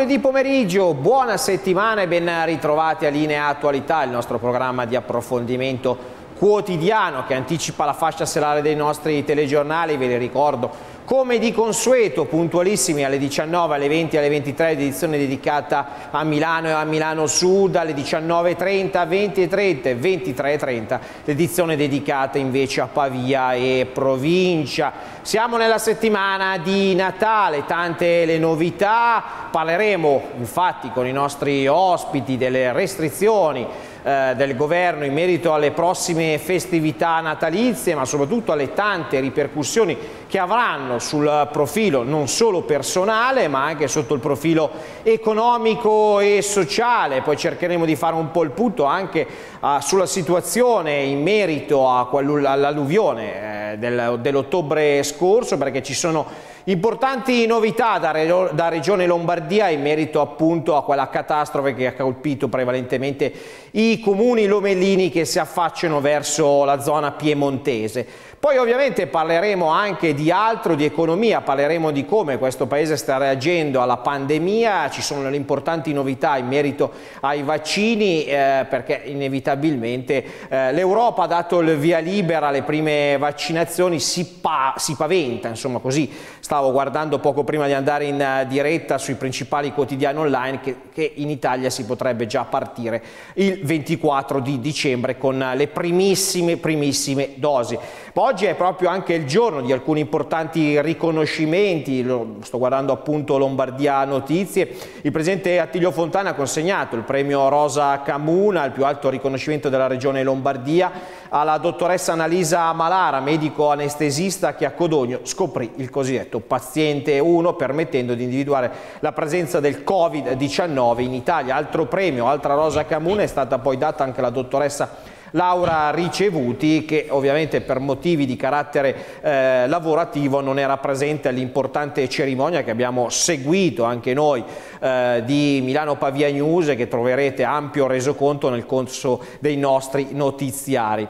lunedì pomeriggio, buona settimana e ben ritrovati a Linea Attualità, il nostro programma di approfondimento quotidiano che anticipa la fascia serale dei nostri telegiornali, ve li ricordo come di consueto, puntualissimi alle 19, alle 20, alle 23, edizione dedicata a Milano e a Milano Sud, alle 19.30, 20.30 e 23.30, edizione dedicata invece a Pavia e provincia. Siamo nella settimana di Natale, tante le novità, parleremo infatti con i nostri ospiti delle restrizioni eh, del governo in merito alle prossime festività natalizie ma soprattutto alle tante ripercussioni che avranno sul profilo non solo personale ma anche sotto il profilo economico e sociale. Poi cercheremo di fare un po' il punto anche eh, sulla situazione in merito all'alluvione eh, dell'ottobre scorso perché ci sono Importanti novità da, Regione Lombardia in merito appunto a quella catastrofe che ha colpito prevalentemente i comuni lomellini che si affacciano verso la zona piemontese. Poi ovviamente parleremo anche di altro, di economia, parleremo di come questo paese sta reagendo alla pandemia, ci sono le importanti novità in merito ai vaccini eh, perché inevitabilmente eh, l'Europa ha dato il via libera alle prime vaccinazioni, si, pa si paventa, insomma così sta stavo guardando poco prima di andare in eh, diretta sui principali quotidiani online che, che in Italia si potrebbe già partire il 24 di dicembre con le primissime primissime dosi. Ma oggi è proprio anche il giorno di alcuni importanti riconoscimenti, sto guardando appunto Lombardia Notizie, il presidente Attilio Fontana ha consegnato il premio Rosa Camuna, il più alto riconoscimento della regione Lombardia, alla dottoressa Annalisa Malara, medico anestesista che a Codogno scoprì il cosiddetto paziente 1 permettendo di individuare la presenza del Covid-19 in Italia. Altro premio, altra Rosa Camuna è stata poi data anche alla dottoressa Laura Ricevuti che ovviamente per motivi di carattere eh, lavorativo non era presente all'importante cerimonia che abbiamo seguito anche noi eh, di Milano Pavia News e che troverete ampio resoconto nel corso dei nostri notiziari.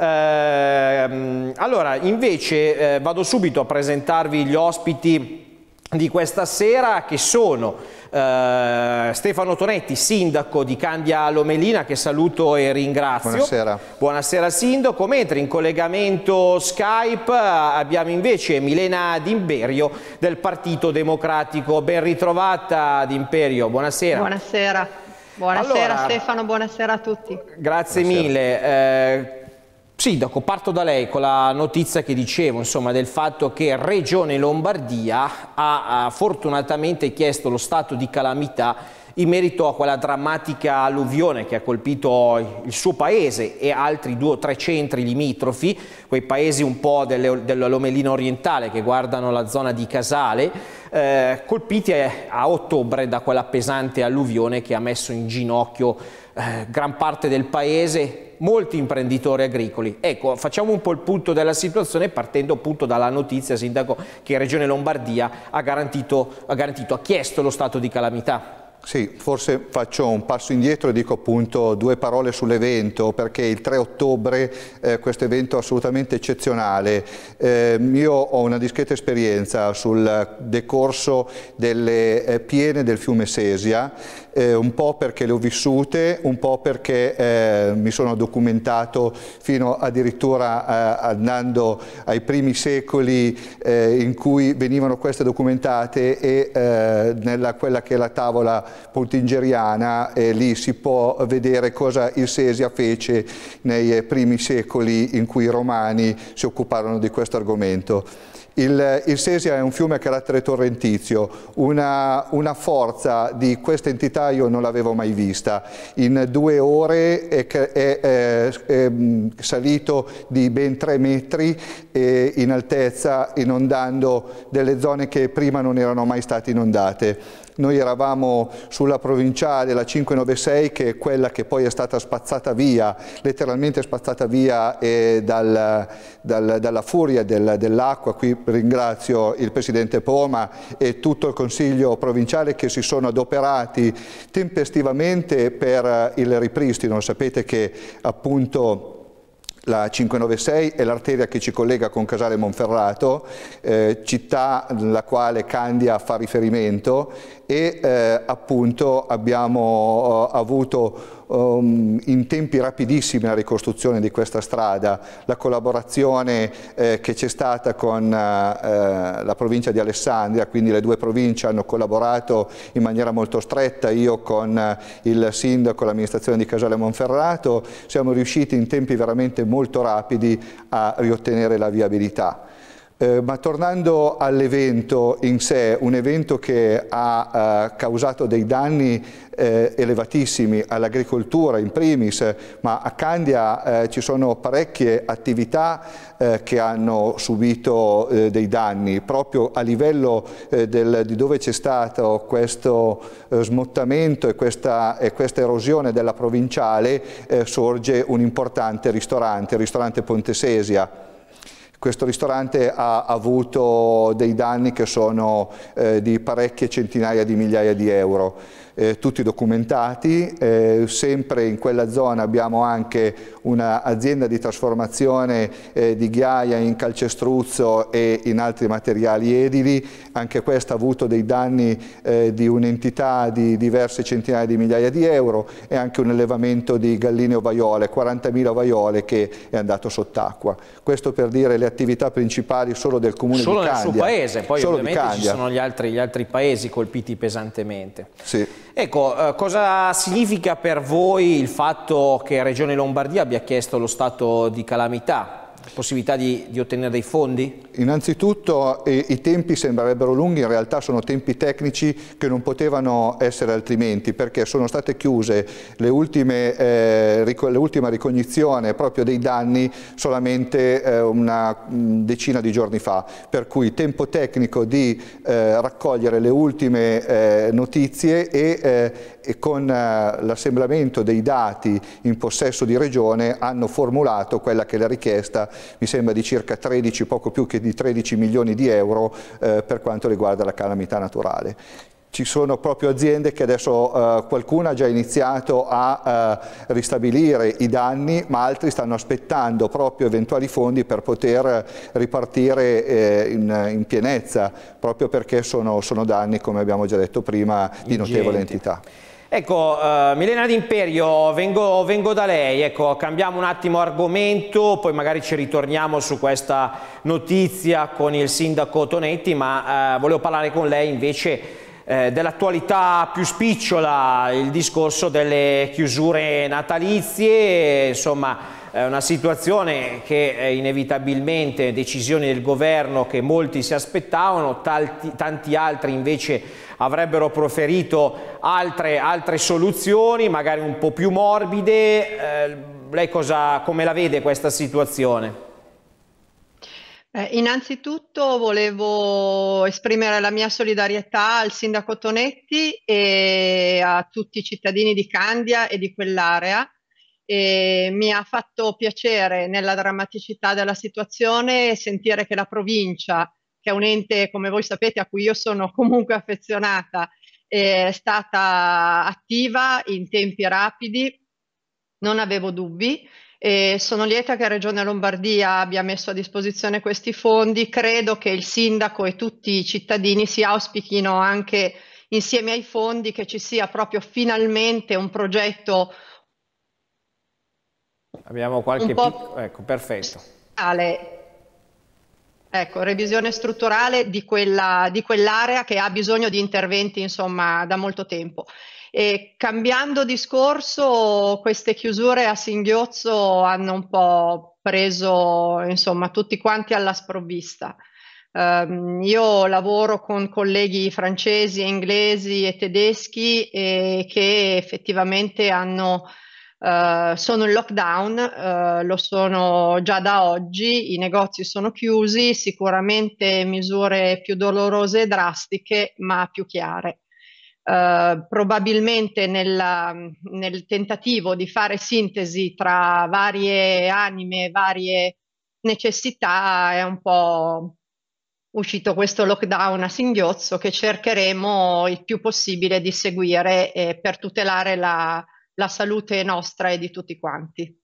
Eh, allora invece eh, vado subito a presentarvi gli ospiti di questa sera che sono eh, Stefano Tonetti, sindaco di Candia Lomelina, che saluto e ringrazio. Buonasera. Buonasera sindaco, mentre in collegamento Skype eh, abbiamo invece Milena D'Imperio del Partito Democratico. Ben ritrovata D'Imperio, buonasera. Buonasera. Buonasera allora, Stefano, buonasera a tutti. Grazie buonasera. mille. Eh, Sindaco, parto da lei con la notizia che dicevo, insomma, del fatto che Regione Lombardia ha, ha fortunatamente chiesto lo stato di calamità in merito a quella drammatica alluvione che ha colpito il suo paese e altri due o tre centri limitrofi, quei paesi un po' dell'Omelino orientale che guardano la zona di Casale, eh, colpiti eh, a ottobre da quella pesante alluvione che ha messo in ginocchio eh, gran parte del paese, molti imprenditori agricoli. Ecco, facciamo un po' il punto della situazione partendo appunto dalla notizia, Sindaco, che Regione Lombardia ha garantito, ha, garantito, ha chiesto lo stato di calamità. Sì, forse faccio un passo indietro e dico appunto due parole sull'evento perché il 3 ottobre eh, questo evento è assolutamente eccezionale. Eh, io ho una discreta esperienza sul decorso delle eh, piene del fiume Sesia eh, un po' perché le ho vissute, un po' perché eh, mi sono documentato fino addirittura eh, andando ai primi secoli eh, in cui venivano queste documentate e eh, nella quella che è la tavola pontingeriana lì si può vedere cosa il Sesia fece nei primi secoli in cui i romani si occuparono di questo argomento. Il, il, Sesia è un fiume a carattere torrentizio, una, una forza di questa entità io non l'avevo mai vista. In due ore è, è, è, è mm, salito di ben tre metri in altezza, inondando delle zone che prima non erano mai state inondate. Noi eravamo sulla provinciale, la 596, che è quella che poi è stata spazzata via, letteralmente spazzata via eh, dal, dal, dalla furia del, dell'acqua. Qui ringrazio il Presidente Poma e tutto il Consiglio provinciale che si sono adoperati tempestivamente per il ripristino. Sapete che appunto la 596 è l'arteria che ci collega con Casale Monferrato, eh, città alla quale Candia fa riferimento e eh, appunto abbiamo eh, avuto um, in tempi rapidissimi la ricostruzione di questa strada, la collaborazione eh, che c'è stata con eh, la provincia di Alessandria, quindi le due province hanno collaborato in maniera molto stretta, io con eh, il sindaco, e l'amministrazione di Casale Monferrato, siamo riusciti in tempi veramente molto rapidi a riottenere la viabilità. Eh, ma tornando all'evento in sé, un evento che ha eh, causato dei danni eh, elevatissimi all'agricoltura in primis, ma a Candia eh, ci sono parecchie attività eh, che hanno subito eh, dei danni, proprio a livello del, di dove c'è stato questo smottamento e questa, e questa, erosione della provinciale sorge un importante ristorante, il ristorante Pontesesia questo ristorante ha avuto dei danni che sono eh, di parecchie centinaia di migliaia di euro eh, tutti documentati, eh, sempre in quella zona abbiamo anche un'azienda di trasformazione eh, di ghiaia in calcestruzzo e in altri materiali edili, anche questa ha avuto dei danni eh, di un'entità di diverse centinaia di migliaia di euro e anche un allevamento di galline ovaiole, 40.000 ovaiole che è andato sott'acqua. Questo per dire le attività principali solo del comune solo di Caglia. Solo nel suo paese, poi ovviamente ci sono gli altri, gli altri paesi colpiti pesantemente. Sì. Ecco, eh, cosa significa per voi il fatto che Regione Lombardia abbia chiesto lo stato di calamità? possibilità di, di, ottenere dei fondi? Innanzitutto i, eh, i, tempi sembrerebbero lunghi, in realtà sono tempi tecnici che non potevano essere altrimenti perché sono state chiuse l'ultima eh, ric ricognizione proprio dei danni solamente eh, una mm, decina di giorni fa, per cui tempo tecnico di eh, raccogliere le ultime eh, notizie e, eh, e con l'assemblamento dei dati in possesso di Regione hanno formulato quella che è la richiesta mi sembra di circa 13, poco più che di 13 milioni di euro eh, per quanto riguarda la calamità naturale ci sono proprio aziende che adesso eh, qualcuna ha già iniziato a eh, ristabilire i danni ma altri stanno aspettando proprio eventuali fondi per poter ripartire eh, in, in, pienezza proprio perché sono, sono danni come abbiamo già detto prima di notevole Ingente. entità. Ecco, uh, Milena D'Imperio, vengo, vengo, da lei, ecco, cambiamo un attimo argomento, poi magari ci ritorniamo su questa notizia con il sindaco Tonetti, ma uh, volevo parlare con lei invece eh, dell'attualità più spicciola, il discorso delle chiusure natalizie, insomma una situazione che è inevitabilmente decisioni del governo che molti si aspettavano, tanti, tanti altri invece avrebbero preferito altre, altre soluzioni, magari un po' più morbide. Eh, lei cosa, come la vede questa situazione? Eh, innanzitutto volevo esprimere la mia solidarietà al sindaco Tonetti e a tutti i cittadini di Candia e di quell'area. E mi ha fatto piacere nella drammaticità della situazione sentire che la provincia che è un ente, come voi sapete, a cui io sono comunque affezionata, è stata attiva in tempi rapidi, non avevo dubbi. E sono lieta che Regione Lombardia abbia messo a disposizione questi fondi. Credo che il sindaco e tutti i cittadini si auspichino anche insieme ai fondi che ci sia proprio finalmente un progetto. Abbiamo qualche piccolo. Ecco, perfetto. Ale Ecco, revisione strutturale di, quella, di quell'area che ha bisogno di interventi insomma da molto tempo. E cambiando discorso, queste chiusure a singhiozzo hanno un po' preso insomma tutti quanti alla sprovvista. Um, io lavoro con colleghi francesi, inglesi e tedeschi eh, che effettivamente hanno eh, sono in lockdown, uh, lo sono già da oggi, i negozi sono chiusi, sicuramente misure più dolorose e drastiche, ma più chiare. Uh, probabilmente nella, nel tentativo di fare sintesi tra varie anime, varie necessità, è un po' uscito questo lockdown a singhiozzo che cercheremo il più possibile di seguire eh, per tutelare la, la salute nostra e di tutti quanti.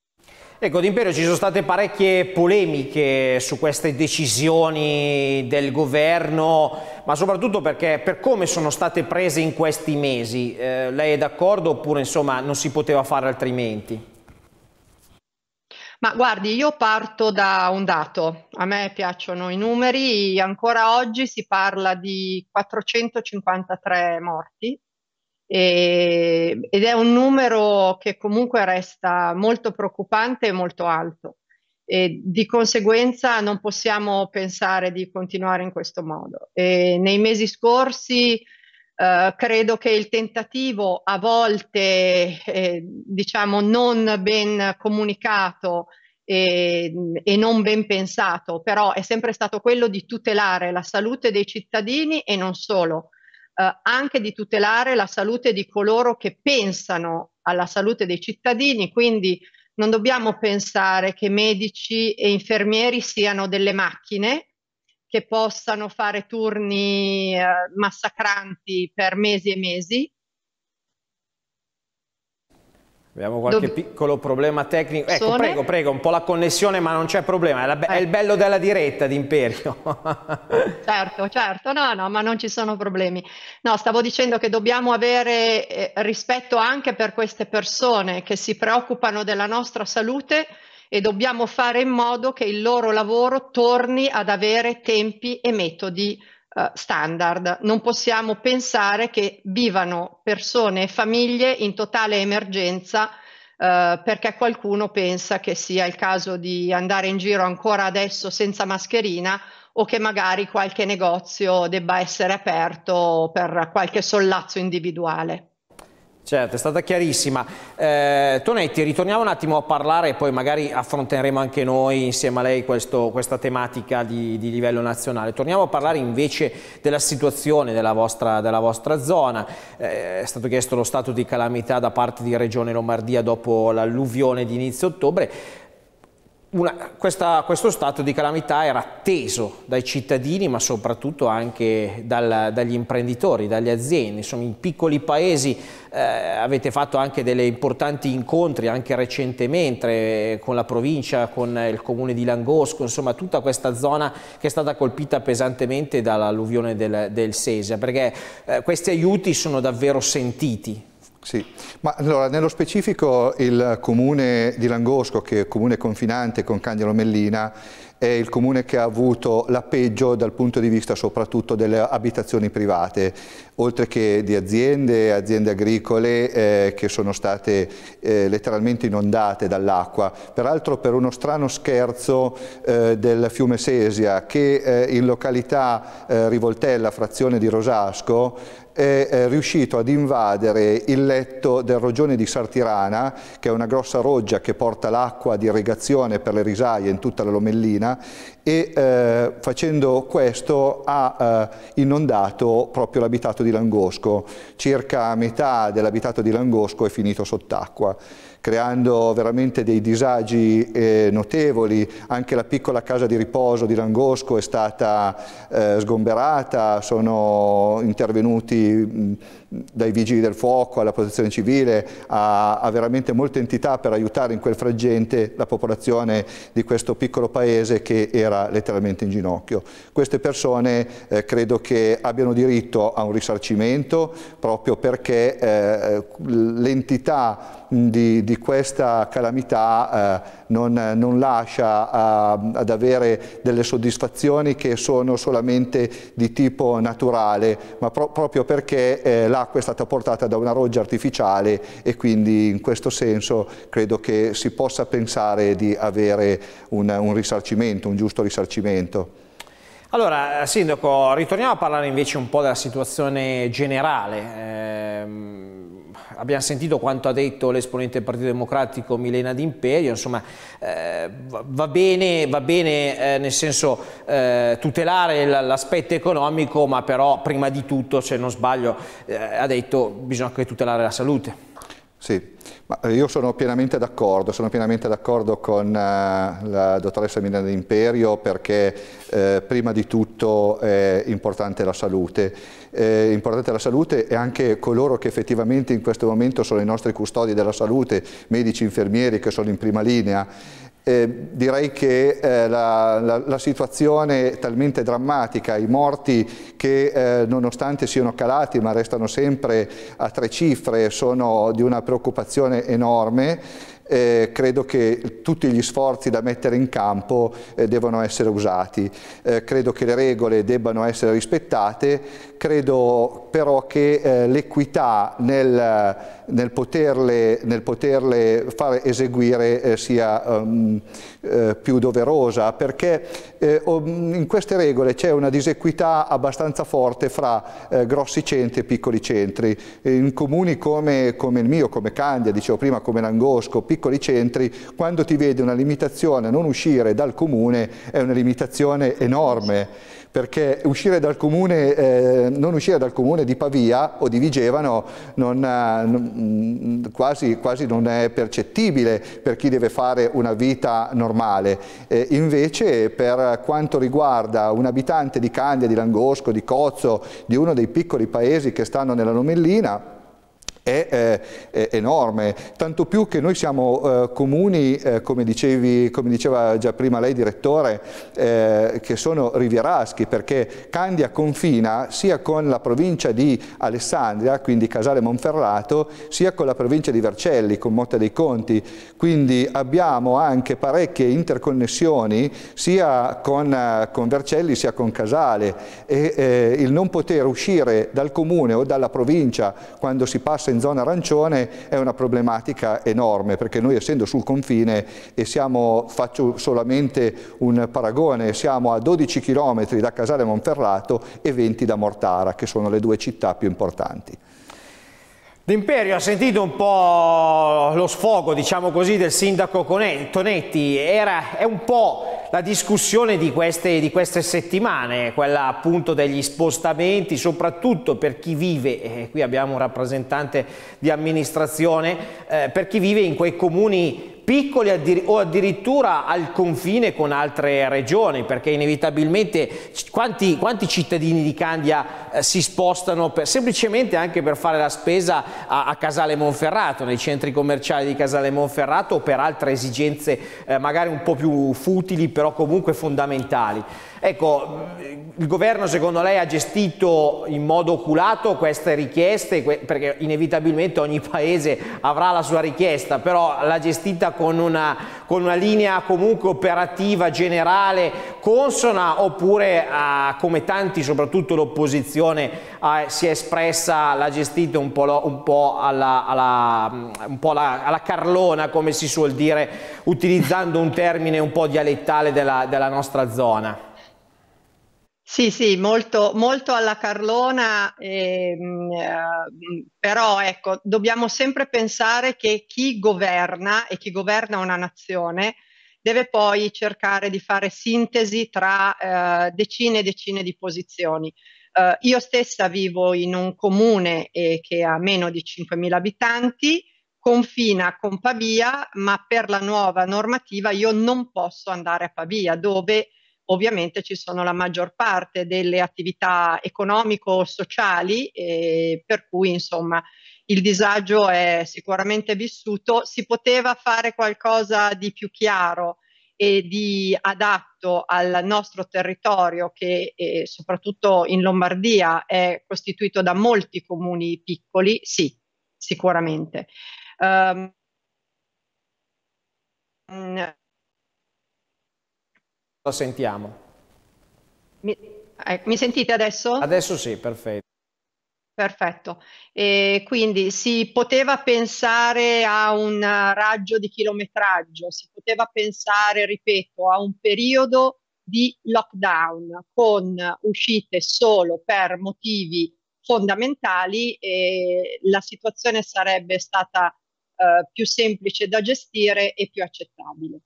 Ecco, D'Imperio, ci sono state parecchie polemiche su queste decisioni del governo, ma soprattutto perché per come sono state prese in questi mesi. Eh, lei è d'accordo oppure insomma non si poteva fare altrimenti? Ma guardi, io parto da un dato, a me piacciono i numeri, ancora oggi si parla di 453 morti e, ehm, ed è un numero che comunque resta molto preoccupante e molto alto. E di conseguenza non possiamo pensare di continuare in questo modo. E nei mesi scorsi eh, credo che il tentativo a volte eh, diciamo non ben comunicato e, e, non ben pensato, però è sempre stato quello di tutelare la salute dei cittadini e non solo, eh, anche di tutelare la salute di coloro che pensano alla salute dei cittadini, quindi non dobbiamo pensare che medici e infermieri siano delle macchine che possano fare turni eh, massacranti per mesi e mesi, Abbiamo qualche Dov piccolo problema tecnico. Ecco, Sole. prego, prego, un po' la connessione, ma non c'è problema. È, be eh. è, il eh. bello della diretta di Imperio. certo, certo, no, no, ma non ci sono problemi. No, stavo dicendo che dobbiamo avere eh, rispetto anche per queste persone che si preoccupano della nostra salute e dobbiamo fare in modo che il loro lavoro torni ad avere tempi e metodi eh, standard. Non possiamo pensare che vivano persone e famiglie in totale emergenza Uh, perché qualcuno pensa che sia il caso di andare in giro ancora adesso senza mascherina o che magari qualche negozio debba essere aperto per qualche sollazzo individuale. Certo, è stata chiarissima. Eh, Tonetti, ritorniamo un attimo a parlare e poi magari affronteremo anche noi insieme a lei questo, questa tematica di, di, livello nazionale. Torniamo a parlare invece della situazione della vostra, della vostra zona. Eh, è stato chiesto lo stato di calamità da parte di Regione Lombardia dopo l'alluvione di inizio ottobre una, questa, questo stato di calamità era atteso dai cittadini ma soprattutto anche dal, dagli imprenditori, dalle aziende, insomma in piccoli paesi eh, avete fatto anche delle importanti incontri anche recentemente eh, con la provincia, con il comune di Langosco, insomma tutta questa zona che è stata colpita pesantemente dall'alluvione del, del Sesia perché eh, questi aiuti sono davvero sentiti. Sì, ma allora nello specifico il comune di Langosco, che è il comune confinante con Cagnolo Mellina, è il comune che ha avuto la peggio dal punto di vista soprattutto delle abitazioni private, oltre che di aziende, aziende agricole eh, che sono state eh, letteralmente inondate dall'acqua. Peraltro per uno strano scherzo eh, del fiume Sesia, che eh, in località eh, Rivoltella, frazione di Rosasco, è riuscito ad invadere il letto del Rogione di Sartirana, che è una grossa roggia che porta l'acqua di irrigazione per le risaie in tutta la Lomellina, e eh, facendo questo ha eh, inondato proprio l'abitato di Langosco. Circa metà dell'abitato di Langosco è finito sott'acqua creando veramente dei disagi eh, notevoli. Anche la piccola casa di riposo di Langosco è stata eh, sgomberata, sono intervenuti mh, dai vigili del fuoco alla protezione civile, a, a, veramente molte entità per aiutare in quel fraggente la popolazione di questo piccolo paese che era letteralmente in ginocchio. Queste persone eh, credo che abbiano diritto a un risarcimento proprio perché eh, l'entità di, di, questa calamità eh, non, non, lascia a, ad avere delle soddisfazioni che sono solamente di tipo naturale, ma pro proprio perché eh, l'acqua è stata portata da una roggia artificiale e quindi in questo senso credo che si possa pensare di avere un, un risarcimento, un giusto risarcimento. Allora, eh, Sindaco, ritorniamo a parlare invece un po' della situazione generale. Eh, abbiamo sentito quanto ha detto l'esponente del Partito Democratico Milena D'Imperio, insomma eh, va bene, va bene eh, nel senso eh, tutelare l'aspetto economico, ma però prima di tutto, se non sbaglio, eh, ha detto che bisogna anche tutelare la salute. Sì, eh, io sono pienamente d'accordo, sono pienamente d'accordo con eh, la dottoressa Milena D'Imperio perché eh, prima di tutto è importante la salute. È importante la salute e anche coloro che effettivamente in questo momento sono i nostri custodi della salute, medici, infermieri che sono in prima linea eh, direi che eh, la, la, la, situazione è talmente drammatica, i morti che eh, nonostante siano calati ma restano sempre a tre cifre sono di una preoccupazione enorme eh, credo che tutti gli sforzi da mettere in campo eh, devono essere usati. Eh, credo che le regole debbano essere rispettate, credo però che eh, l'equità nel, nel, nel, poterle, fare eseguire eh, sia um, più doverosa, perché in queste regole c'è una disequità abbastanza forte fra grossi centri e piccoli centri. In comuni come, come il mio, come Candia, dicevo prima, come Langosco, piccoli centri, quando ti vede una limitazione a non uscire dal comune è una limitazione enorme, perché uscire comune, eh, non uscire dal comune di Pavia o di Vigevano non, eh, non, mm, quasi, quasi, non è percettibile per chi deve fare una vita normale. Eh, invece per quanto riguarda un abitante di Candia, di Langosco, di Cozzo, di uno dei piccoli paesi che stanno nella Lomellina, è, eh, è enorme, tanto più che noi siamo eh, comuni, eh, come, dicevi, come, diceva già prima lei direttore, eh, che sono rivieraschi, perché Candia confina sia con la provincia di Alessandria, quindi Casale Monferrato, sia con la provincia di Vercelli, con Motta dei Conti, quindi abbiamo anche parecchie interconnessioni sia con, eh, con Vercelli sia con Casale e il non poter uscire dal comune o dalla provincia quando si passa in in zona arancione è una problematica enorme perché noi essendo sul confine e siamo, faccio solamente un paragone, siamo a 12 km da Casale Monferrato e 20 da Mortara che sono le due città più importanti. D'Imperio ha sentito un po' lo sfogo, diciamo così, del sindaco Tonetti, Era, è un po' la discussione di queste, di queste, settimane, quella appunto degli spostamenti, soprattutto per chi vive, e eh, qui abbiamo un rappresentante di amministrazione, eh, per chi vive in quei comuni piccoli addiri o addirittura al confine con altre regioni, perché inevitabilmente quanti, quanti cittadini di Candia eh, si spostano per, semplicemente anche per fare la spesa a, a, Casale Monferrato, nei centri commerciali di Casale Monferrato o per altre esigenze eh, magari un po' più futili, però comunque fondamentali. Ecco, il governo secondo lei ha gestito in modo oculato queste richieste, perché inevitabilmente ogni paese avrà la sua richiesta, però l'ha gestita con una, con una, linea comunque operativa, generale, consona, oppure ah, come tanti, soprattutto l'opposizione, si è espressa, l'ha gestita un po', lo, un po, alla, alla, un po alla, alla, carlona, come si suol dire, utilizzando un termine un po' dialettale della, della nostra zona? Sì, sì, molto, molto alla Carlona, ehm, eh, però ecco, dobbiamo sempre pensare che chi governa e chi governa una nazione deve poi cercare di fare sintesi tra eh, decine e decine di posizioni. Eh, io stessa vivo in un comune eh, che ha meno di 5.000 abitanti, confina con Pavia, ma per la nuova normativa io non posso andare a Pavia, dove ovviamente ci sono la maggior parte delle attività economico-sociali eh, per cui insomma il disagio è sicuramente vissuto, si poteva fare qualcosa di più chiaro e di adatto al nostro territorio che eh, soprattutto in Lombardia è costituito da molti comuni piccoli, sì, sicuramente. Um, la sentiamo. Mi, eh, mi sentite adesso? Adesso sì, perfetto. Perfetto. E quindi si poteva pensare a un raggio di chilometraggio, si poteva pensare, ripeto, a un periodo di lockdown con uscite solo per motivi fondamentali e la situazione sarebbe stata eh, più semplice da gestire e più accettabile.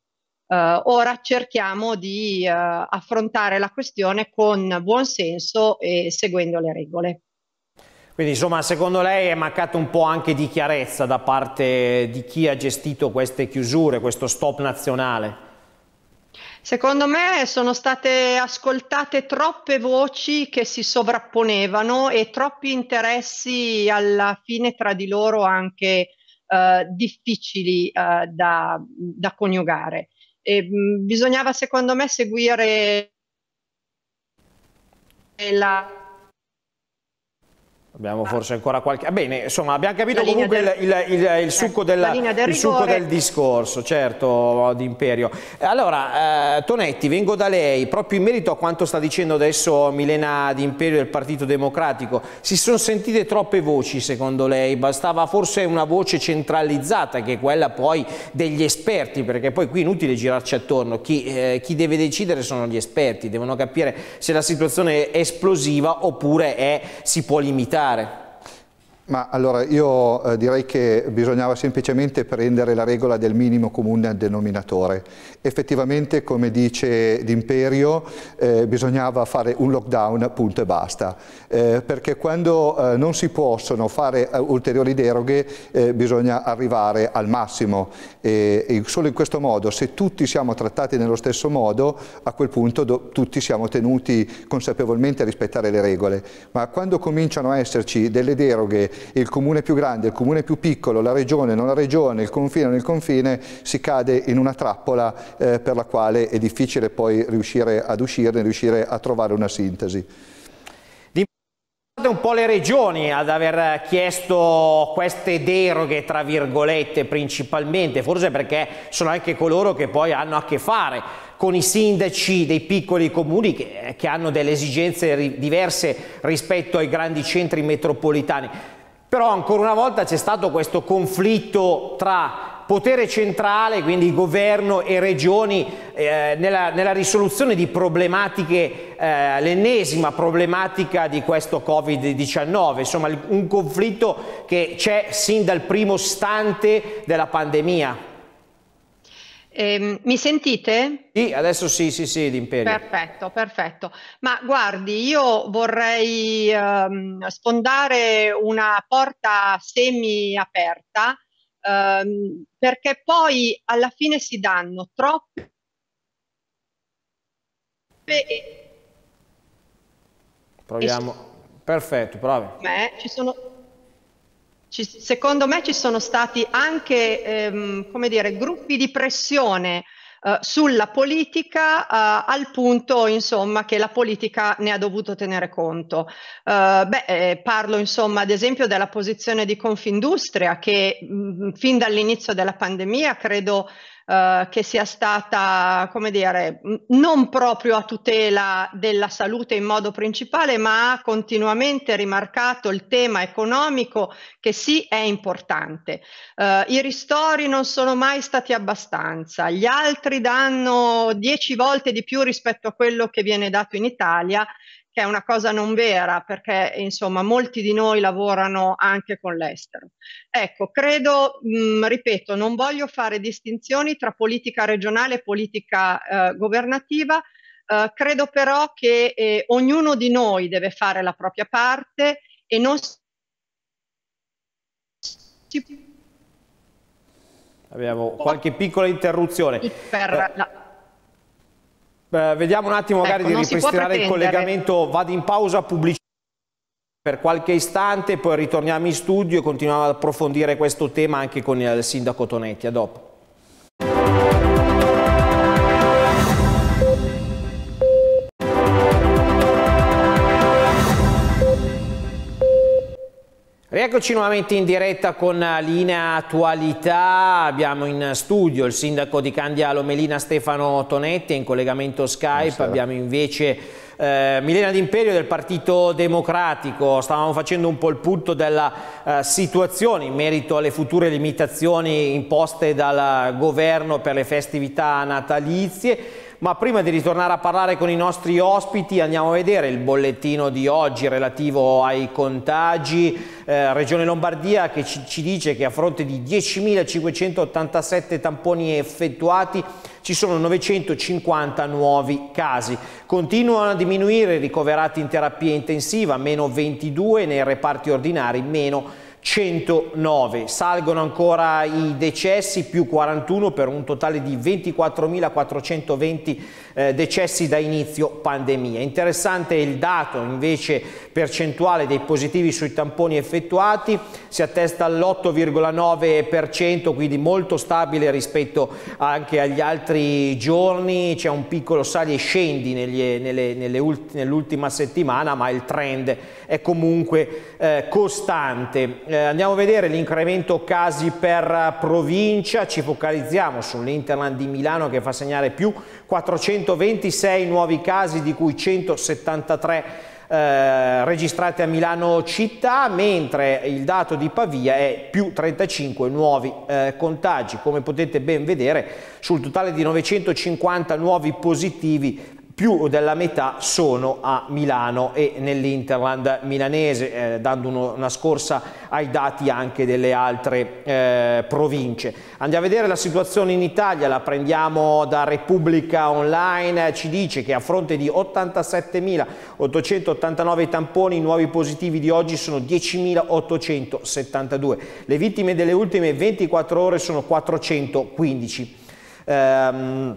Uh, ora cerchiamo di uh, affrontare la questione con buon senso e seguendo le regole. Quindi insomma secondo lei è mancato un po' anche di chiarezza da parte di chi ha gestito queste chiusure, questo stop nazionale? Secondo me sono state ascoltate troppe voci che si sovrapponevano e troppi interessi alla fine tra di loro anche eh, difficili eh, da, da, coniugare. E, mm, bisognava secondo me seguire la Abbiamo forse ancora qualche... Ah, bene, insomma, abbiamo capito comunque del... il, il, il, il, eh, succo della, del il, succo del discorso, certo, di Imperio. Allora, eh, Tonetti, vengo da lei, proprio in merito a quanto sta dicendo adesso Milena Di Imperio del Partito Democratico. Si sono sentite troppe voci, secondo lei? Bastava forse una voce centralizzata, che è quella poi degli esperti, perché poi qui è inutile girarci attorno. Chi, eh, chi deve decidere sono gli esperti, devono capire se la situazione è esplosiva oppure è, si può limitare pregare. Ma allora io eh, direi che bisognava semplicemente prendere la regola del minimo comune al denominatore. Effettivamente, come dice D'Imperio, eh, bisognava fare un lockdown, punto e basta. Eh, perché quando eh, non si possono fare eh, ulteriori deroghe eh, bisogna arrivare al massimo. E, e solo in questo modo, se tutti siamo trattati nello stesso modo, a quel punto do, tutti siamo tenuti consapevolmente a rispettare le regole. Ma quando cominciano a esserci delle deroghe il comune più grande, il comune più piccolo, la regione, non la regione, il confine, non il confine, si cade in una trappola eh, per la quale è difficile poi riuscire ad uscirne, riuscire a trovare una sintesi un po' le regioni ad aver chiesto queste deroghe, tra virgolette, principalmente, forse perché sono anche coloro che poi hanno a che fare con i sindaci dei piccoli comuni che, che hanno delle esigenze diverse rispetto ai grandi centri metropolitani. Però ancora una volta c'è stato questo conflitto tra potere centrale, quindi governo e regioni, eh, nella, nella, risoluzione di problematiche, eh, l'ennesima problematica di questo Covid-19, insomma un conflitto che c'è sin dal primo stante della pandemia. Eh, mi sentite? Sì, adesso sì, sì, sì, d'imperio. Perfetto, perfetto. Ma guardi, io vorrei ehm, sfondare una porta semiaperta ehm, perché poi alla fine si danno troppe... Proviamo. Perfetto, provi. Beh, ci sono ci, secondo me ci sono stati anche ehm, come dire, gruppi di pressione eh, sulla politica eh, al punto insomma, che la politica ne ha dovuto tenere conto. Eh, beh, eh, parlo insomma, ad esempio della posizione di Confindustria che mh, mm, fin dall'inizio della pandemia credo eh, che sia stata, come dire, non proprio a tutela della salute in modo principale, ma ha continuamente rimarcato il tema economico che sì è importante. Eh, I ristori non sono mai stati abbastanza, gli altri danno dieci volte di più rispetto a quello che viene dato in Italia che è una cosa non vera perché insomma molti di noi lavorano anche con l'estero. Ecco, credo, mh, mm, ripeto, non voglio fare distinzioni tra politica regionale e politica eh, governativa, eh, credo però che eh, ognuno di noi deve fare la propria parte e non si... Abbiamo qualche piccola interruzione. Per la... Beh, vediamo un attimo magari ecco, di ripristinare il collegamento, vado in pausa pubblicità per qualche istante, poi ritorniamo in studio e continuiamo ad approfondire questo tema anche con il sindaco Tonetti. A dopo. Rieccoci nuovamente in diretta con Linea Attualità, abbiamo in studio il sindaco di Candia Lomelina Stefano Tonetti, in collegamento Skype Buonasera. abbiamo invece eh, Milena D'Imperio del Partito Democratico, stavamo facendo un po' il punto della eh, situazione in merito alle future limitazioni imposte dal governo per le festività natalizie, ma prima di ritornare a parlare con i nostri ospiti andiamo a vedere il bollettino di oggi relativo ai contagi. Eh, Regione Lombardia che ci, ci dice che a fronte di 10.587 tamponi effettuati ci sono 950 nuovi casi. Continuano a diminuire i ricoverati in terapia intensiva, meno 22, nei reparti ordinari, meno 22. 109. Salgono ancora i decessi più 41 per un totale di 24.420 eh, decessi da inizio pandemia. Interessante il dato invece percentuale dei positivi sui tamponi effettuati, si attesta all'8,9%, quindi molto stabile rispetto anche agli altri giorni, c'è un piccolo sali e scendi nell'ultima settimana, ma il trend è comunque eh, costante. Eh, andiamo a vedere l'incremento casi per provincia, ci focalizziamo sull'Interland di Milano che fa segnare più 400 126 nuovi casi, di cui 173 eh, registrati a Milano città, mentre il dato di Pavia è più 35 nuovi eh, contagi. Come potete ben vedere, sul totale di 950 nuovi positivi più della metà sono a Milano e nell'Interland milanese, eh, dando uno, una scorsa ai dati anche delle altre eh, province. Andiamo a vedere la situazione in Italia, la prendiamo da Repubblica Online, ci dice che a fronte di 87.889 tamponi, i nuovi positivi di oggi sono 10.872. Le vittime delle ultime 24 ore sono 415. Ehm,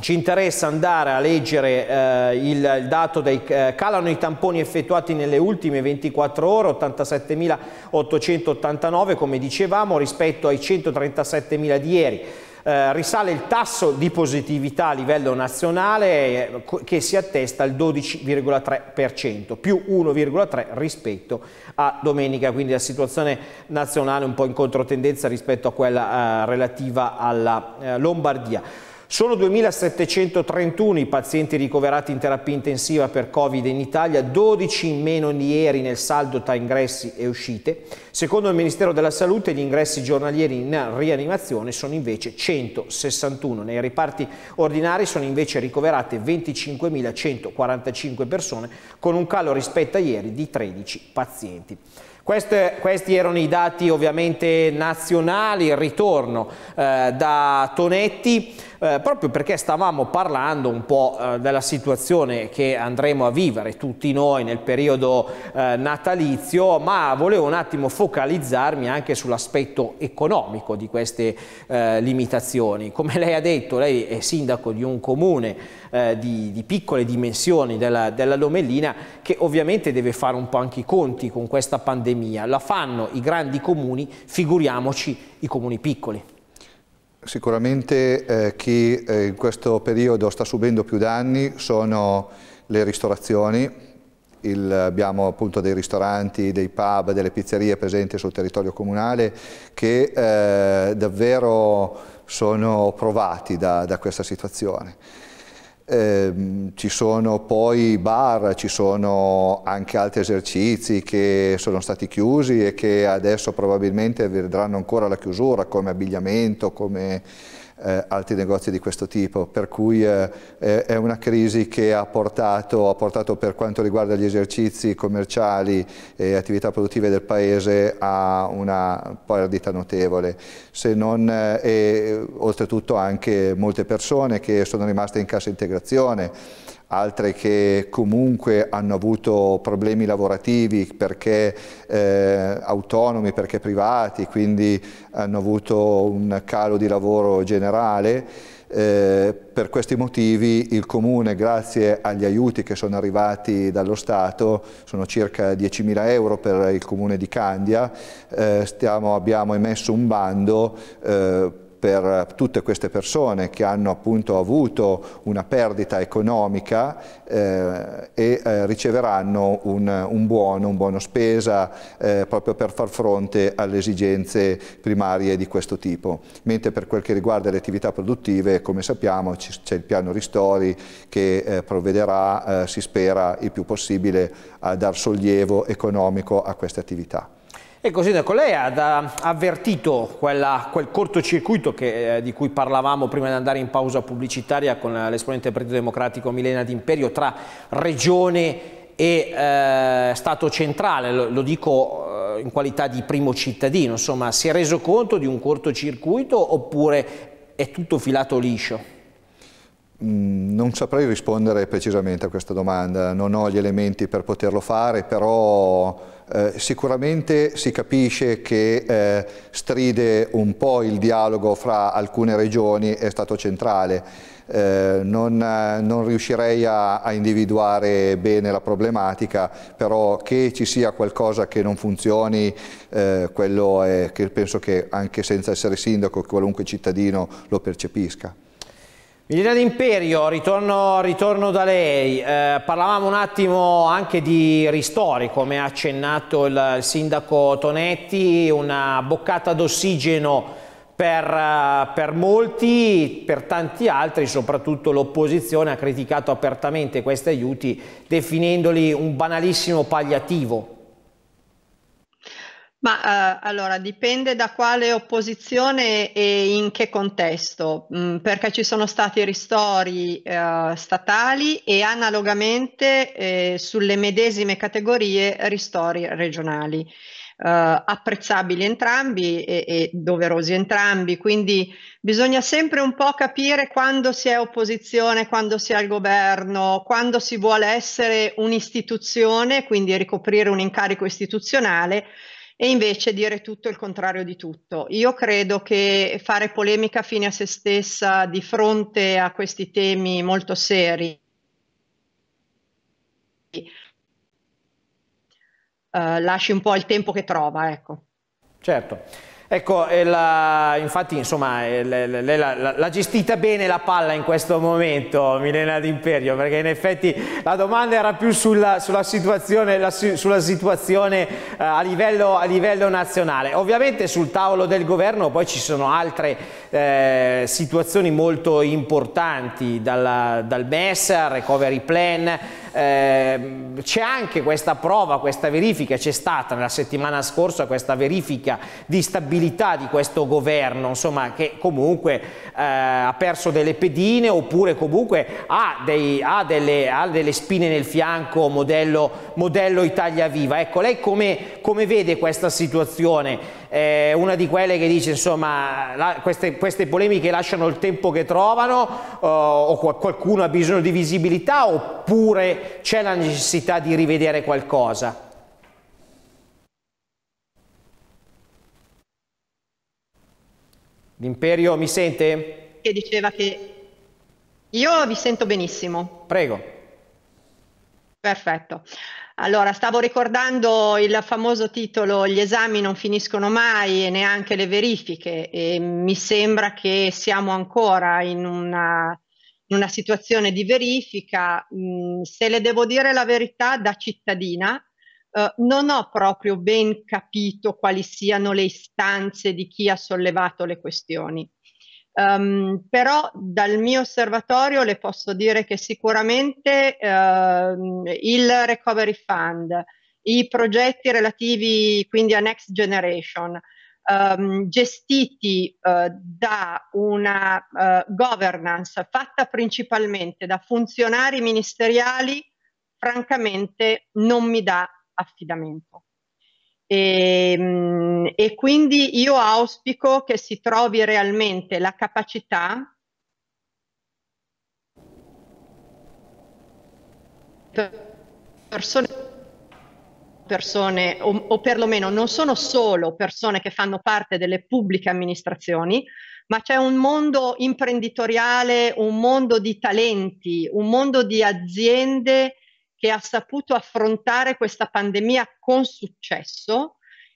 ci interessa andare a leggere eh, il, il, dato dei eh, calano i tamponi effettuati nelle ultime 24 ore, 87.889 come dicevamo rispetto ai 137.000 di ieri. Eh, risale il tasso di positività a livello nazionale eh, che si attesta al 12,3%, più 1,3% rispetto a domenica, quindi la situazione nazionale un po' in controtendenza rispetto a quella eh, relativa alla eh, Lombardia. Sono 2.731 i pazienti ricoverati in terapia intensiva per Covid in Italia, 12 in meno di ieri nel saldo tra ingressi e uscite. Secondo il Ministero della Salute gli ingressi giornalieri in rianimazione sono invece 161. Nei reparti ordinari sono invece ricoverate 25.145 persone con un calo rispetto a ieri di 13 pazienti. Queste, questi erano i dati ovviamente nazionali, il ritorno eh, da Tonetti. Eh, proprio perché stavamo parlando un po' eh, della situazione che andremo a vivere tutti noi nel periodo eh, natalizio, ma volevo un attimo focalizzarmi anche sull'aspetto economico di queste eh, limitazioni. Come lei ha detto, lei è sindaco di un comune eh, di, di, piccole dimensioni della, della Lomellina che ovviamente deve fare un po' anche i conti con questa pandemia. La fanno i grandi comuni, figuriamoci i comuni piccoli. Sicuramente eh, chi eh, in questo periodo sta subendo più danni sono le ristorazioni, Il, abbiamo appunto dei ristoranti, dei pub, delle pizzerie presenti sul territorio comunale che eh, davvero sono provati da, da questa situazione. Eh, ci sono poi bar, ci sono anche altri esercizi che sono stati chiusi e che adesso probabilmente vedranno ancora la chiusura come abbigliamento, come eh, altri negozi di questo tipo, per cui eh, è una crisi che ha portato, ha portato, per quanto riguarda gli esercizi commerciali e attività produttive del Paese a una perdita notevole, se non, eh, e oltretutto anche molte persone che sono rimaste in cassa integrazione, altre che comunque hanno avuto problemi lavorativi perché eh, autonomi, perché privati, quindi hanno avuto un calo di lavoro generale. Eh, per questi motivi il Comune, grazie agli aiuti che sono arrivati dallo Stato, sono circa 10.000 euro per il Comune di Candia, eh, stiamo, abbiamo emesso un bando eh, per eh, tutte queste persone che hanno appunto avuto una perdita economica eh, e eh, riceveranno un, un, buono, un buono spesa eh, proprio per far fronte alle esigenze primarie di questo tipo. Mentre per quel che riguarda le attività produttive, come sappiamo c'è il piano Ristori che eh, provvederà, eh, si spera, il più possibile a dar sollievo economico a queste attività. E così ecco, lei ha avvertito quella, quel cortocircuito che, eh, di cui parlavamo prima di andare in pausa pubblicitaria con eh, l'esponente del Partito Democratico Milena D'Imperio tra regione e eh, Stato centrale, lo, lo dico eh, in qualità di primo cittadino, insomma si è reso conto di un cortocircuito oppure è tutto filato liscio? Mm, non saprei rispondere precisamente a questa domanda, non ho gli elementi per poterlo fare, però eh, sicuramente si capisce che eh, stride un po' il dialogo fra alcune regioni e Stato centrale. Eh, non, non, riuscirei a, a, individuare bene la problematica, però che ci sia qualcosa che non funzioni, eh, quello è, che penso che anche senza essere sindaco qualunque cittadino lo percepisca. Milena D'Imperio, ritorno, ritorno, da lei. Eh, parlavamo un attimo anche di ristori, come ha accennato il, il sindaco Tonetti, una boccata d'ossigeno per, eh, per, molti, per tanti altri, soprattutto l'opposizione ha criticato apertamente questi aiuti, definendoli un banalissimo pagliativo. Ma eh, allora dipende da quale opposizione e in che contesto, mh, mm, perché ci sono stati ristori eh, statali e analogamente eh, sulle medesime categorie ristori regionali. Eh, apprezzabili entrambi e, e, doverosi entrambi, quindi bisogna sempre un po' capire quando si è opposizione, quando si è al governo, quando si vuole essere un'istituzione, quindi ricoprire un incarico istituzionale e invece dire tutto il contrario di tutto. Io credo che fare polemica fine a se stessa di fronte a questi temi molto seri eh, lasci un po' il tempo che trova, ecco. Certo. Ecco, la, infatti insomma, l'ha gestita bene la palla in questo momento Milena D'Imperio perché in effetti la domanda era più sulla, sulla situazione, la, sulla situazione uh, a, livello, a, livello, nazionale. Ovviamente sul tavolo del governo poi ci sono altre eh, situazioni molto importanti dalla, dal MES, al recovery plan, Ehm, c'è anche questa prova, questa verifica, c'è stata nella settimana scorsa questa verifica di stabilità di questo governo, insomma, che comunque eh, ha perso delle pedine oppure comunque ha, dei, ha, delle, ha delle, spine nel fianco modello, modello Italia Viva. Ecco, lei come, come vede questa situazione? eh, una di quelle che dice insomma la, queste, queste, polemiche lasciano il tempo che trovano uh, o qualcuno ha bisogno di visibilità oppure c'è la necessità di rivedere qualcosa? L'imperio mi sente? Che diceva che io vi sento benissimo. Prego. Perfetto. Allora, stavo ricordando il famoso titolo Gli esami non finiscono mai e neanche le verifiche e mi sembra che siamo ancora in una, in una situazione di verifica. Mm, se le devo dire la verità da cittadina, eh, non ho proprio ben capito quali siano le istanze di chi ha sollevato le questioni. Um, però dal mio osservatorio le posso dire che sicuramente uh, il Recovery Fund, i progetti relativi quindi a Next Generation, um, gestiti uh, da una uh, governance fatta principalmente da funzionari ministeriali, francamente non mi dà affidamento. E, ehm, e quindi io auspico che si trovi realmente la capacità persone, persone o, o, perlomeno non sono solo persone che fanno parte delle pubbliche amministrazioni, ma c'è un mondo imprenditoriale, un mondo di talenti, un mondo di aziende che ha saputo affrontare questa pandemia con successo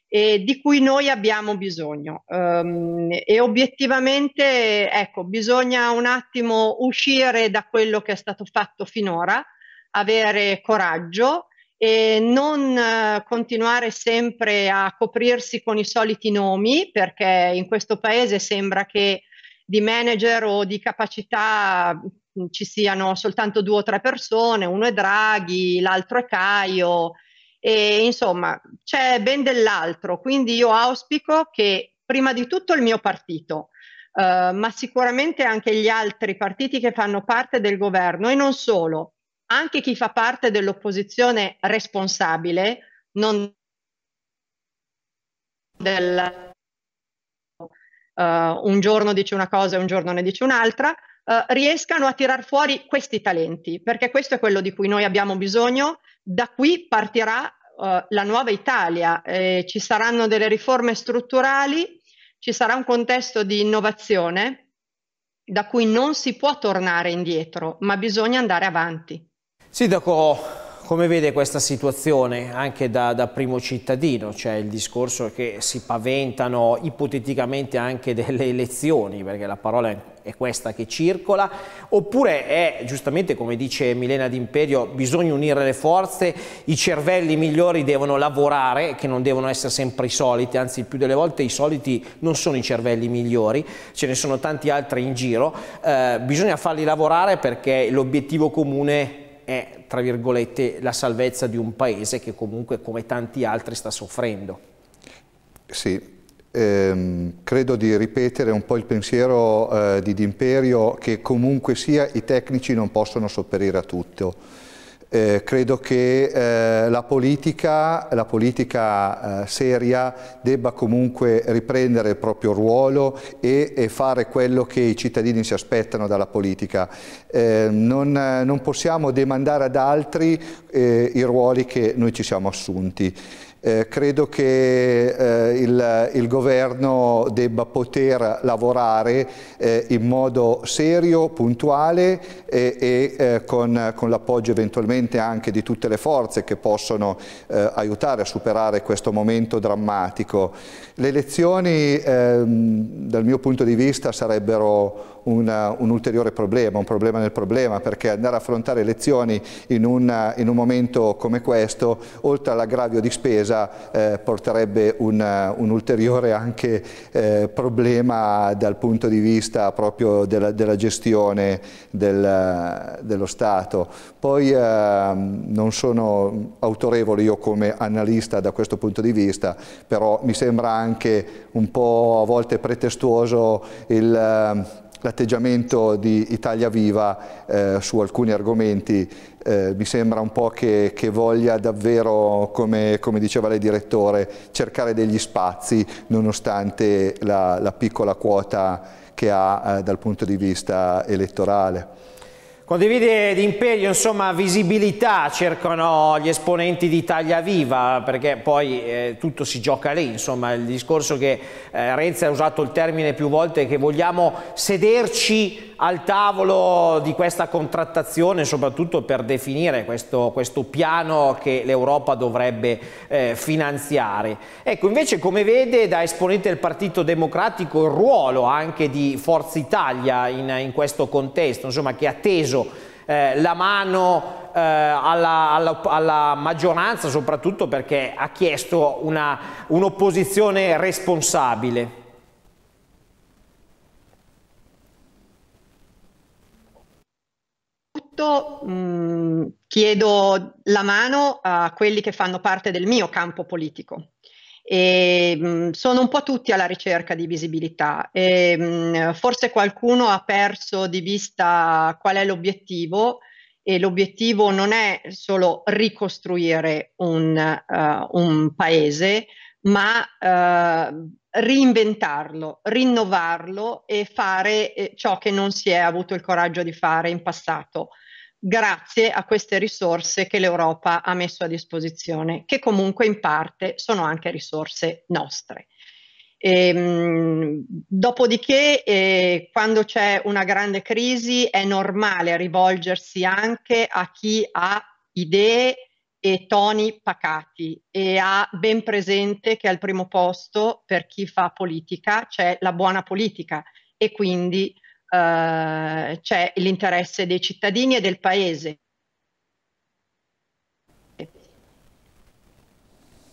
e di cui noi abbiamo bisogno. Um, e obiettivamente, ecco, bisogna un attimo uscire da quello che è stato fatto finora, avere coraggio e non uh, continuare sempre a coprirsi con i soliti nomi, perché in questo paese sembra che di manager o di capacità Mm, ci siano soltanto due o tre persone, uno è Draghi, l'altro è Caio e insomma c'è ben dell'altro, quindi io auspico che prima di tutto il mio partito, eh, ma sicuramente anche gli altri partiti che fanno parte del governo e non solo, anche chi fa parte dell'opposizione responsabile, non del uh, un giorno dice una cosa e un giorno ne dice un'altra, eh, riescano a tirar fuori questi talenti, perché questo è quello di cui noi abbiamo bisogno. Da qui partirà eh, la nuova Italia, eh, ci saranno delle riforme strutturali, ci sarà un contesto di innovazione da cui non si può tornare indietro, ma bisogna andare avanti. Sindaco, come vede questa situazione anche da, da primo cittadino? C'è cioè, il discorso che si paventano ipoteticamente anche delle elezioni, perché la parola è questa che circola, oppure è giustamente come dice Milena D'Imperio, bisogna unire le forze, i cervelli migliori devono lavorare, che non devono essere sempre i soliti, anzi il più delle volte i soliti non sono i cervelli migliori, ce ne sono tanti altri in giro, eh, bisogna farli lavorare perché l'obiettivo comune è, tra virgolette, la salvezza di un paese che comunque, come tanti altri, sta soffrendo. Sì, ehm, credo di ripetere un po' il pensiero eh, di D'Imperio che comunque sia i tecnici non possono sopperire a tutto eh, credo che eh, la politica, la politica eh, seria debba comunque riprendere il proprio ruolo e, e, fare quello che i cittadini si aspettano dalla politica. Eh, non, non, possiamo demandare ad altri eh, i ruoli che noi ci siamo assunti. Eh, credo che eh, il, il, governo debba poter lavorare eh, in modo serio, puntuale e, e eh, con, con l'appoggio eventualmente anche di tutte le forze che possono eh, aiutare a superare questo momento drammatico. Le elezioni ehm, dal mio punto di vista sarebbero una, un ulteriore problema, un problema nel problema, perché andare a affrontare elezioni in, una, in un momento come questo, oltre all'aggravio di spesa, eh, porterebbe un, un ulteriore anche, eh, problema dal punto di vista proprio della, della gestione del, dello Stato. Poi eh, non sono autorevole io come analista da questo punto di vista, però mi sembra anche un po' a volte pretestuoso il ehm, l'atteggiamento di Italia Viva eh, su alcuni argomenti eh, mi sembra un po' che, che voglia davvero, come, come, diceva lei direttore, cercare degli spazi nonostante la, la piccola quota che ha eh, dal punto di vista elettorale. Condivide di impegno, insomma, visibilità cercano gli esponenti di Italia Viva, perché poi eh, tutto si gioca lì, insomma, il discorso che eh, Renzi ha usato il termine più volte che vogliamo sederci al tavolo di questa contrattazione, soprattutto per definire questo, questo piano che l'Europa dovrebbe eh, finanziare. Ecco, invece come vede da esponente del Partito Democratico il ruolo anche di Forza Italia in, in questo contesto, insomma, che ha teso esteso eh, la mano eh, alla, alla, alla, maggioranza, soprattutto perché ha chiesto un'opposizione un responsabile. Mh, mm, chiedo la mano a quelli che fanno parte del mio campo politico, e, ehm, mh, sono un po' tutti alla ricerca di visibilità e ehm, mh, forse qualcuno ha perso di vista qual è l'obiettivo e l'obiettivo non è solo ricostruire un, uh, un paese, ma uh, reinventarlo, rinnovarlo e fare eh, ciò che non si è avuto il coraggio di fare in passato grazie a queste risorse che l'Europa ha messo a disposizione, che comunque in parte sono anche risorse nostre. E, ehm, dopodiché, eh, quando c'è una grande crisi, è normale rivolgersi anche a chi ha idee e toni pacati e ha ben presente che al primo posto per chi fa politica c'è la buona politica e quindi eh, c'è l'interesse dei cittadini e del paese.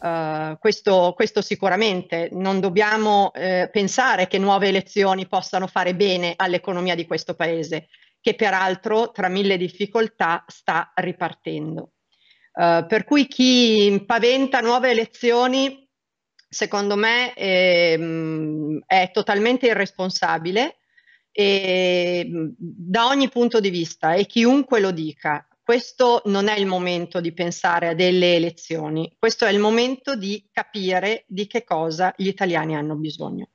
Uh, questo, questo, sicuramente non dobbiamo eh, pensare che nuove elezioni possano fare bene all'economia di questo paese, che peraltro tra mille difficoltà sta ripartendo. Uh, per cui chi paventa nuove elezioni, secondo me, eh, è totalmente irresponsabile e, ehm, da ogni punto di vista e chiunque lo dica. Questo non è il momento di pensare a delle elezioni, questo è il momento di capire di che cosa gli italiani hanno bisogno.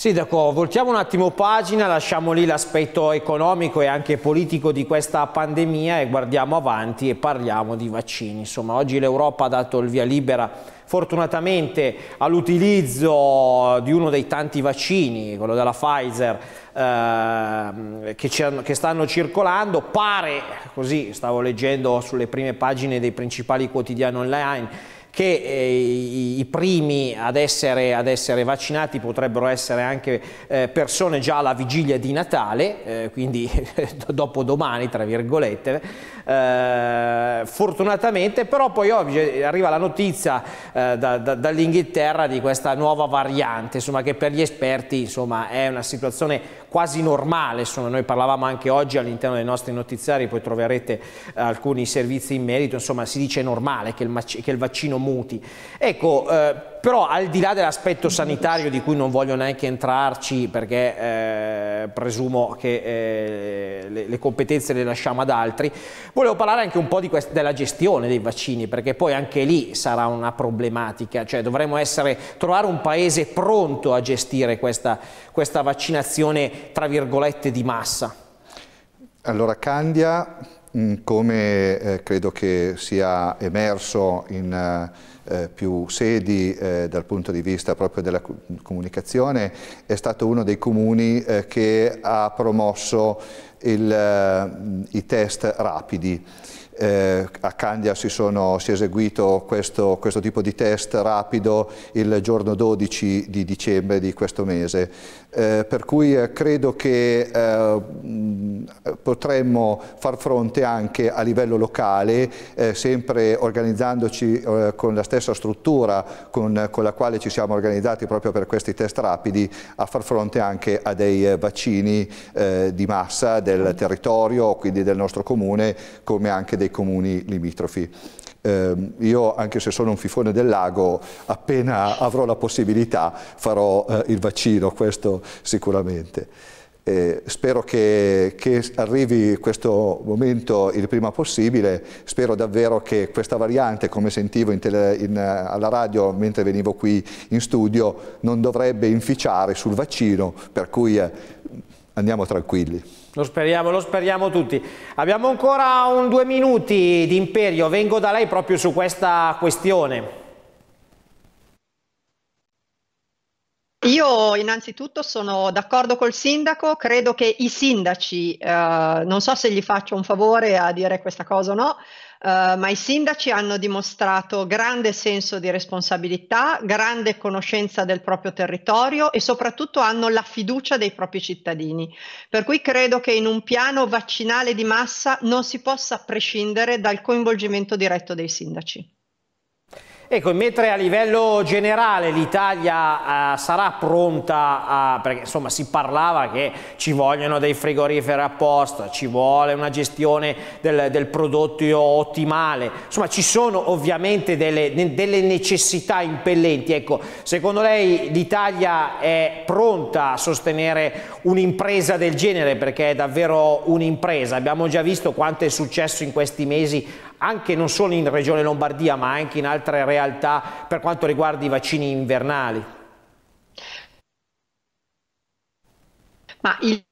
Sì, d'accordo, voltiamo un attimo pagina, lasciamo lì l'aspetto economico e anche politico di questa pandemia e guardiamo avanti e parliamo di vaccini. Insomma, oggi l'Europa ha dato il via libera fortunatamente all'utilizzo di uno dei tanti vaccini, quello della Pfizer, eh, che, che stanno circolando. Pare, così stavo leggendo sulle prime pagine dei principali quotidiani online, che eh, i, primi ad essere, ad essere, vaccinati potrebbero essere anche eh, persone già alla vigilia di Natale, eh, quindi dopo domani, tra virgolette. fortunatamente, però poi oggi arriva la notizia da, da, dall'Inghilterra di questa nuova variante, insomma, che per gli esperti insomma, è una situazione quasi normale, insomma, noi parlavamo anche oggi all'interno dei nostri notiziari, poi troverete eh, alcuni servizi in merito, insomma si dice normale che il, che il vaccino muti. Ecco, eh, però al di là dell'aspetto sanitario di cui non voglio neanche entrarci perché eh, presumo che eh, le, le, competenze le lasciamo ad altri, volevo parlare anche un po' questa, della gestione dei vaccini perché poi anche lì sarà una problematica, cioè dovremmo essere, trovare un paese pronto a gestire questa, questa vaccinazione tra virgolette di massa. Allora Candia Mm, come eh, credo che sia emerso in eh, eh, più sedi eh, dal punto di vista proprio della comunicazione, è stato uno dei comuni eh, che ha promosso il, eh, i test rapidi. Eh, a Candia si, sono, si è eseguito questo, questo, tipo di test rapido il giorno 12 di dicembre di questo mese, eh, per cui eh, credo che eh, potremmo far fronte anche a livello locale, eh, sempre organizzandoci eh, con la stessa struttura con, con, la quale ci siamo organizzati proprio per questi test rapidi, a far fronte anche a dei vaccini di massa del territorio, quindi del nostro comune, come anche dei dei comuni limitrofi. Eh, io, anche se sono un fifone del lago, appena avrò la possibilità farò eh, il vaccino, questo sicuramente. Eh, spero che, che, arrivi questo momento il prima possibile, spero davvero che questa variante, come sentivo in tele, in, alla radio mentre venivo qui in studio, non dovrebbe inficiare sul vaccino, per cui eh, andiamo tranquilli. Lo speriamo, lo speriamo tutti. Abbiamo ancora un due minuti di imperio, vengo da lei proprio su questa questione. Io innanzitutto sono d'accordo col sindaco, credo che i sindaci, eh, non so se gli faccio un favore a dire questa cosa o no, eh, ma i sindaci hanno dimostrato grande senso di responsabilità, grande conoscenza del proprio territorio e soprattutto hanno la fiducia dei propri cittadini. Per cui credo che in un piano vaccinale di massa non si possa prescindere dal coinvolgimento diretto dei sindaci. Ecco, mentre a livello generale l'Italia eh, sarà pronta, a, perché insomma si parlava che ci vogliono dei frigoriferi apposta, ci vuole una gestione del, del prodotto ottimale, insomma ci sono ovviamente delle, delle necessità impellenti, ecco, secondo lei l'Italia è pronta a sostenere un'impresa del genere perché è davvero un'impresa, abbiamo già visto quanto è successo in questi mesi anche non solo in Regione Lombardia ma anche in altre realtà per quanto riguarda i vaccini invernali? Ma il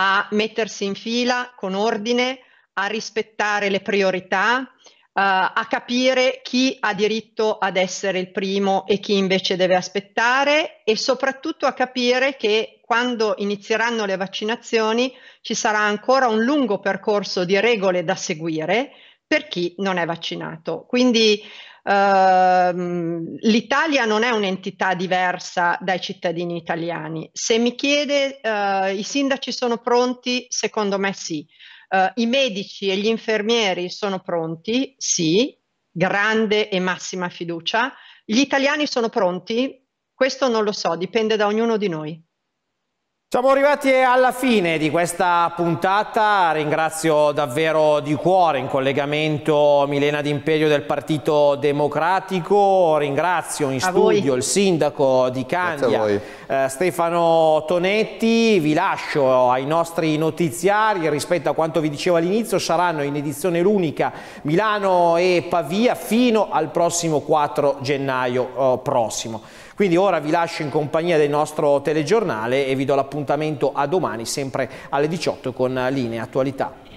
a mettersi in fila con ordine, a rispettare le priorità, Uh, a capire chi ha diritto ad essere il primo e chi invece deve aspettare e soprattutto a capire che quando inizieranno le vaccinazioni ci sarà ancora un lungo percorso di regole da seguire per chi non è vaccinato. Quindi ehm, l'Italia non è un'entità diversa dai cittadini italiani. Se mi chiede eh, i sindaci sono pronti, secondo me sì. Eh, I medici e gli infermieri sono pronti, sì, grande e massima fiducia. Gli italiani sono pronti? Questo non lo so, dipende da ognuno di noi. Siamo arrivati alla fine di questa puntata, ringrazio davvero di cuore in collegamento Milena D'Imperio del Partito Democratico, ringrazio in a studio voi. il sindaco di Candia eh, Stefano Tonetti, vi lascio ai nostri notiziari rispetto a quanto vi dicevo all'inizio, saranno in edizione l'unica Milano e Pavia fino al prossimo 4 gennaio eh, prossimo. Quindi ora vi lascio in compagnia del nostro telegiornale e vi do l'appuntamento a domani sempre alle 18 con Linea Attualità.